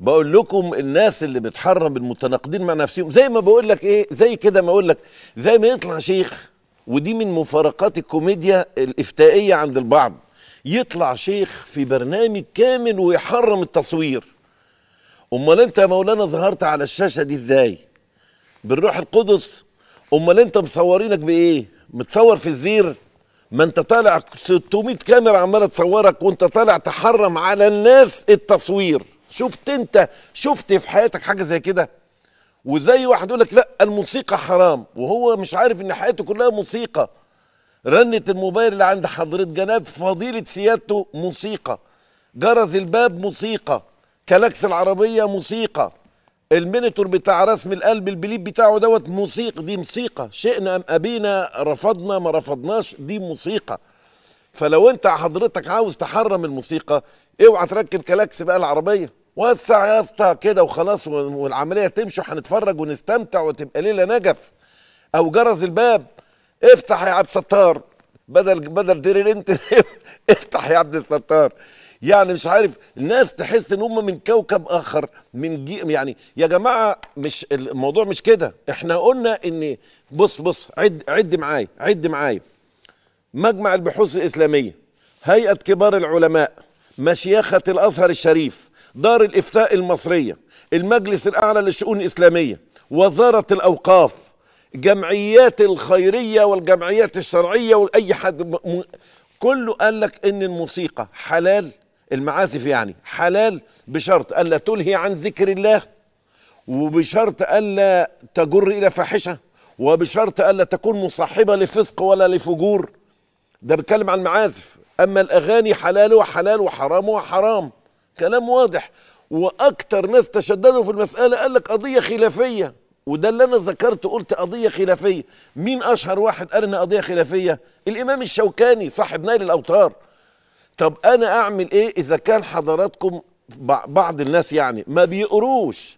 بقول لكم الناس اللي بتحرم المتناقضين مع نفسهم زي ما بقول لك ايه زي كده ما اقول لك زي ما يطلع شيخ ودي من مفارقات الكوميديا الافتائيه عند البعض يطلع شيخ في برنامج كامل ويحرم التصوير امال انت يا مولانا ظهرت على الشاشه دي ازاي بالروح القدس امال انت مصورينك بايه متصور في الزير ما انت طالع 600 كاميرا عماله تصورك وانت طالع تحرم على الناس التصوير شفت انت شفت في حياتك حاجه زي كده وزي واحد يقول لك لا الموسيقى حرام وهو مش عارف ان حياته كلها موسيقى رنة الموبايل اللي عند حضرة جناب فضيلة سيادته موسيقى جرس الباب موسيقى كلاكس العربية موسيقى المينيتور بتاع رسم القلب البليب بتاعه دوت موسيقى دي موسيقى شئنا ام ابينا رفضنا ما رفضناش دي موسيقى فلو انت حضرتك عاوز تحرم الموسيقى اوعى تركب كلاكس بقى العربيه وسع يا اسطى كده وخلاص والعمليه تمشي وهنتفرج ونستمتع وتبقى ليله نجف او جرس الباب افتح يا عبد الستار بدل بدل دير انت افتح يا عبد الستار يعني مش عارف الناس تحس ان هم من كوكب اخر من جي يعني يا جماعه مش الموضوع مش كده احنا قلنا ان بص بص عد عد معايا عد معايا مجمع البحوث الاسلاميه هيئه كبار العلماء مشيخه الازهر الشريف دار الإفتاء المصرية المجلس الأعلى للشؤون الإسلامية وزارة الأوقاف جمعيات الخيرية والجمعيات الشرعية وأي حد م... كله قال لك إن الموسيقى حلال المعازف يعني حلال بشرط ألا تلهي عن ذكر الله وبشرط ألا تجر إلى فاحشة وبشرط ألا تكون مصاحبة لفسق ولا لفجور ده بيتكلم عن المعازف أما الأغاني حلال وحلال وحرام وحرام كلام واضح واكتر ناس تشددوا في المساله قال لك قضيه خلافيه وده اللي انا ذكرته قلت قضيه خلافيه مين اشهر واحد قال ان قضيه خلافيه الامام الشوكاني صاحب نيل الاوتار طب انا اعمل ايه اذا كان حضراتكم بعض الناس يعني ما بيقروش